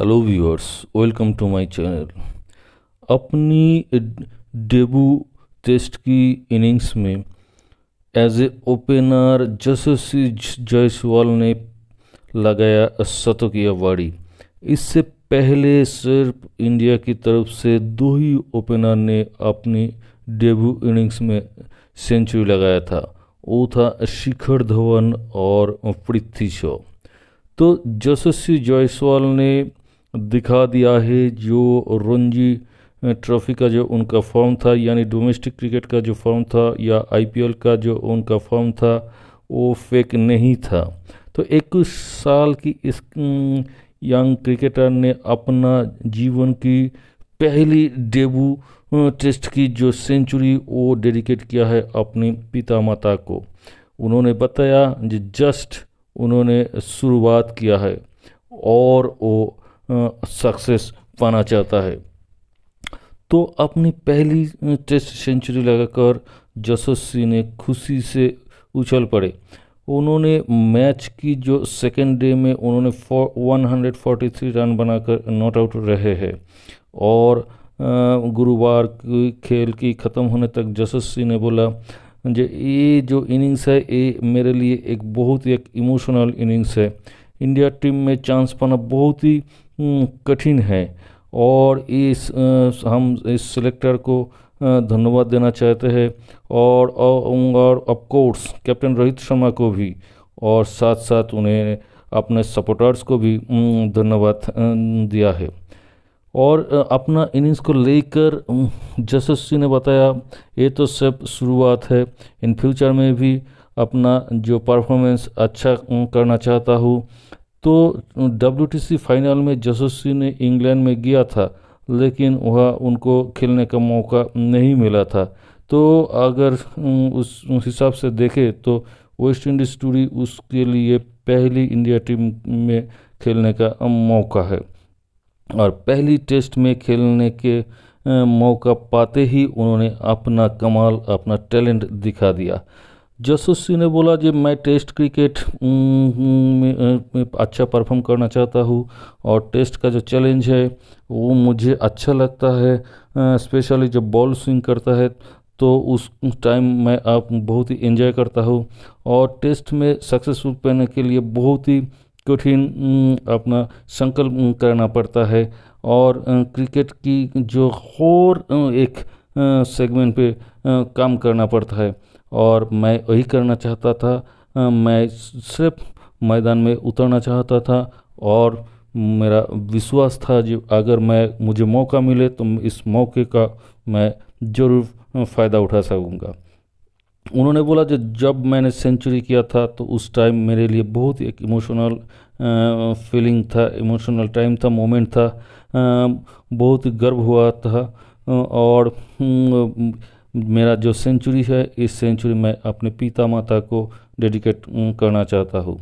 hello viewers welcome to my channel अपनी debut test की innings में as a opener Yashasvi Jaiswal ने लगाया या वाड़ी इससे पहले सिर्फ इंडिया की तरफ से दो ही ओपनर ने अपनी डेब्यू इनिंग्स में सेंचुरी लगाया था वो था शिखर धवन और पृथ्वी शॉ तो जसस्वी जायसवाल ने दिखा दिया है जो रणजी ट्रॉफी का जो उनका फॉर्म था यानी डोमेस्टिक क्रिकेट का जो फॉर्म था या आईपीएल का जो उनका फॉर्म था वो फेक नहीं था तो इक्कीस साल की इस यंग क्रिकेटर ने अपना जीवन की पहली डेबू टेस्ट की जो सेंचुरी वो डेडिकेट किया है अपने पिता माता को उन्होंने बताया जस्ट उन्होंने शुरुआत किया है और वो सक्सेस पाना चाहता है तो अपनी पहली टेस्ट सेंचुरी लगाकर जसस्वी ने खुशी से उछल पड़े उन्होंने मैच की जो सेकेंड डे में उन्होंने one hundred forty three run बनाकर नॉट आउट रहे हैं और गुरुवार की खेल की ख़त्म होने तक जसस्वी ने बोला जो ये जो इनिंग्स है ये मेरे लिए एक बहुत ही एक इमोशनल इनिंग्स है इंडिया टीम में चांस पाना बहुत ही हम्म, कठिन है और इस आ, हम इस सिलेक्टर को धन्यवाद देना चाहते हैं और और अपकोर्स कैप्टन रोहित शर्मा को भी और साथ साथ उन्हें अपने सपोर्टर्स को भी हम्म, धन्यवाद दिया है और अपना इनिंग्स को लेकर हम्म, जशस्वी ने बताया ये तो सब शुरुआत है इन फ्यूचर में भी अपना जो परफॉर्मेंस अच्छा करना चाहता हूँ तो डब्ल्यू फाइनल में जसस्वी ने इंग्लैंड में गया था लेकिन वह उनको खेलने का मौका नहीं मिला था तो अगर उस हिसाब से देखें तो वेस्ट इंडीज़ टूरी उसके लिए पहली इंडिया टीम में खेलने का मौका है और पहली टेस्ट में खेलने के मौका पाते ही उन्होंने अपना कमाल अपना टैलेंट दिखा दिया सिंह ने बोला जी मैं टेस्ट क्रिकेट में, में अच्छा परफॉर्म करना चाहता हूँ और टेस्ट का जो चैलेंज है वो मुझे अच्छा लगता है स्पेशली जब बॉल स्विंग करता है तो उस टाइम मैं आप बहुत ही एंजॉय करता हूँ और टेस्ट में सक्सेसफुल पाने के लिए बहुत ही कठिन अपना संकल्प करना पड़ता है और क्रिकेट की जो और एक सेगमेंट पे काम करना पड़ता है और मैं वही करना चाहता था मैं सिर्फ मैदान में उतरना चाहता था और मेरा विश्वास था जो अगर मैं मुझे मौका मिले तो इस मौके का मैं ज़रूर फ़ायदा उठा सकूँगा उन्होंने बोला जो जब मैंने सेंचुरी किया था तो उस टाइम मेरे लिए बहुत एक इमोशनल फीलिंग था इमोशनल टाइम था मोमेंट था बहुत बहुत गर्व हुआ था और हम्म, मेरा जो सेंचुरी है इस सेंचुरी मैं अपने पिता माता को डेडिकेट करना चाहता हूँ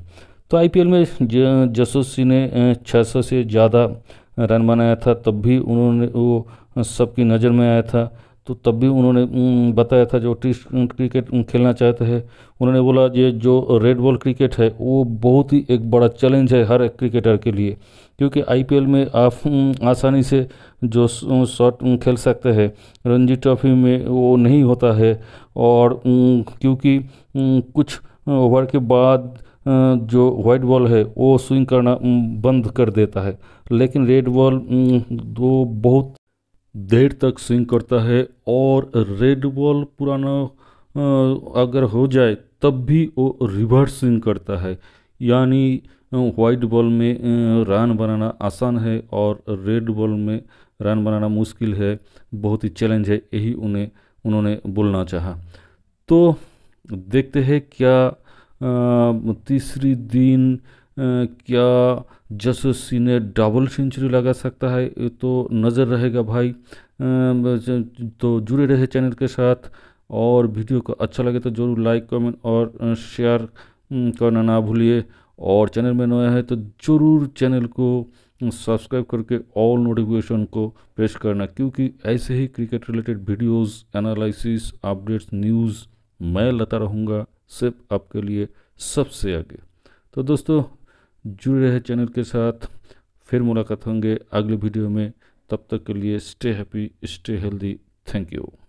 तो आईपीएल में जसोसी ने 600 से ज़्यादा रन बनाया था तब भी उन्होंने वो सबकी नज़र में आया था तो तब भी उन्होंने बताया था जो टेस्ट क्रिकेट खेलना चाहते हैं उन्होंने बोला ये जो रेड बॉल क्रिकेट है वो बहुत ही एक बड़ा चैलेंज है हर एक क्रिकेटर के लिए क्योंकि आईपीएल में आप आसानी से जो शॉट खेल सकते हैं रणजी ट्रॉफी में वो नहीं होता है और क्योंकि कुछ ओवर के बाद जो वाइट बॉल है वो स्विंग करना बंद कर देता है लेकिन रेड बॉल वो बहुत देर तक स्विंग करता है और रेड बॉल पुराना अगर हो जाए तब भी वो रिवर्स स्विंग करता है यानी वाइट बॉल में रन बनाना आसान है और रेड बॉल में रन बनाना मुश्किल है बहुत ही चैलेंज है यही उन्हें उन्होंने बोलना चाहा तो देखते हैं क्या तीसरी दिन क्या जसोसी ने डबल सेंचुरी लगा सकता है ये तो नज़र रहेगा भाई तो जुड़े रहे चैनल के साथ और वीडियो को अच्छा लगे तो ज़रूर लाइक कमेंट और शेयर करना ना भूलिए और चैनल में नया है तो ज़रूर चैनल को सब्सक्राइब करके ऑल नोटिफिकेशन को प्रेस करना क्योंकि ऐसे ही cricket related videos analysis updates news मैं लता रहूँगा सिर्फ आपके लिए सबसे आगे तो दोस्तों जुड़े रहे चैनल के साथ फिर मुलाकात होंगे अगले वीडियो में तब तक के लिए stay happy stay healthy thank you